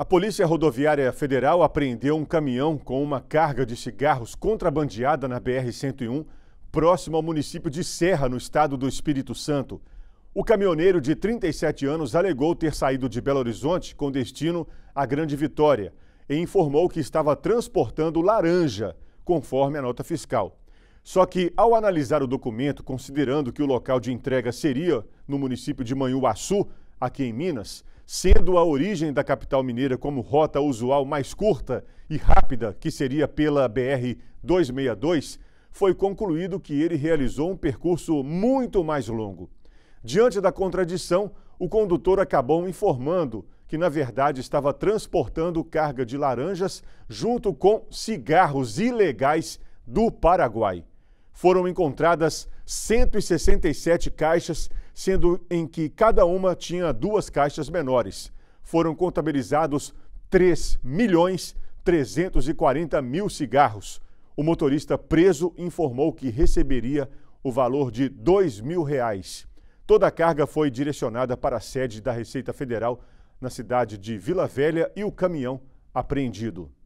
A Polícia Rodoviária Federal apreendeu um caminhão com uma carga de cigarros contrabandeada na BR-101, próximo ao município de Serra, no estado do Espírito Santo. O caminhoneiro de 37 anos alegou ter saído de Belo Horizonte com destino à Grande Vitória e informou que estava transportando laranja, conforme a nota fiscal. Só que, ao analisar o documento, considerando que o local de entrega seria no município de Manhuaçu, aqui em Minas, sendo a origem da capital mineira como rota usual mais curta e rápida, que seria pela BR 262, foi concluído que ele realizou um percurso muito mais longo. Diante da contradição, o condutor acabou informando que, na verdade, estava transportando carga de laranjas junto com cigarros ilegais do Paraguai. Foram encontradas 167 caixas sendo em que cada uma tinha duas caixas menores. Foram contabilizados 3 milhões 340 mil cigarros. O motorista preso informou que receberia o valor de 2 mil reais. Toda a carga foi direcionada para a sede da Receita Federal na cidade de Vila Velha e o caminhão apreendido.